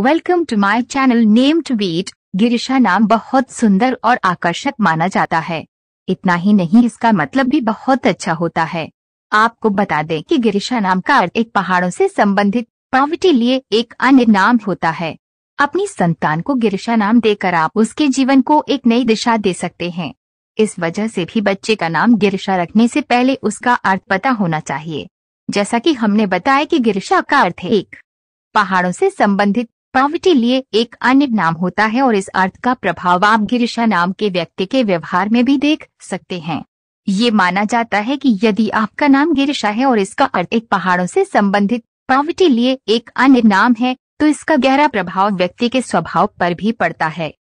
welcome to my channel name to beat Girisha नाम बहुत सुंदर और आकर्षक माना जाता है इतना ही नहीं इसका मतलब भी बहुत अच्छा होता है आपको बता दें कि गिरिशा नाम का अर्थ एक पहाड़ों से संबंधित पावटी लिए एक अन्य नाम होता है अपनी संतान को गिरिशा नाम देकर आप उसके जीवन को एक नई दिशा दे सकते हैं इस वजह से भी बच्चे का नाम गिरिशा रखने से पहले उसका अर्थ पता होना चाहिए जैसा कि हमने बताया कि गिरिशा का अर्थ एक पहाड़ों से संबंधित पावटी लिए एक अन्य नाम होता है और इस अर्थ का प्रभाव आप गिरिशा नाम के व्यक्ति के व्यवहार में भी देख सकते हैं ये माना जाता है कि यदि आपका नाम गिरिशा है और इसका अर्थ एक पहाड़ों से संबंधित पावटी लिए एक अन्य नाम है तो इसका गहरा प्रभाव व्यक्ति के स्वभाव पर भी पड़ता है